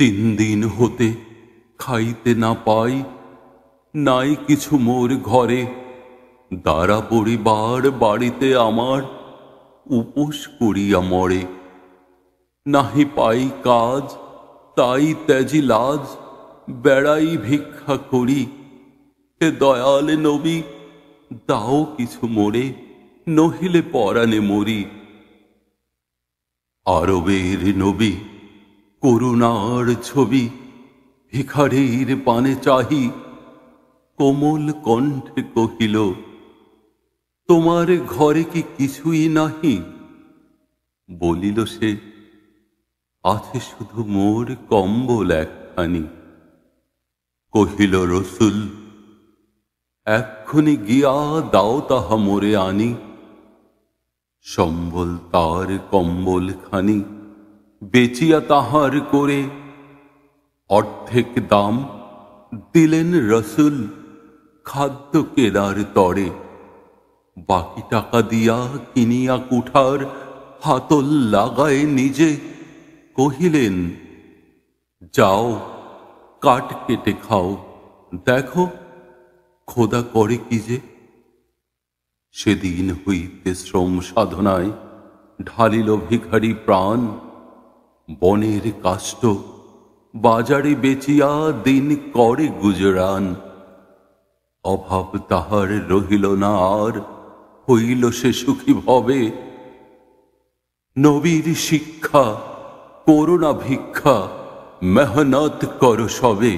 তিন দিন হতে খাইতে না পাই নাই কিছু মোর ঘরে দাঁড়া পরিবার বাড়িতে আমার উপোস করিয়া মরে নাহি পাই কাজ তাই ত্যাজি লাজ বেড়াই ভিক্ষা করি হে দয়ালে নবী দাও কিছু মোরে নহিলে পরানে মরি আরবের নবী করুণার ছবি ভিখারির পানে চাহি কোমল কণ্ঠে কহিল তোমার ঘরে কি কিছুই নাহি বলিল সে আছে শুধু মোর কম্বল একখানি কহিল রসুল এক্ষুনি গিয়া দাও তাহা মোরে আনি সম্বল তার কম্বল খানি বেচিয়া তাহার করে অর্ধেক দাম দিলেন রসুল খাদ্য কেদার তরে বাকি টাকা দিয়া কিনিয়া কুঠার হাতল লাগায় নিজে কহিলেন যাও কাঠ কেটে খাও দেখো খোদা করে কি যে সেদিন হইতে শ্রম সাধনায় ঢালিল ভিখারি প্রাণ বনের কাষ্ট বাজারে বেচিয়া দিন করে গুজরান অভাব তাহার রহিল না আর হইল সে সুখী ভবে নবীর শিক্ষা করুণা ভিক্ষা মেহনত কর সবে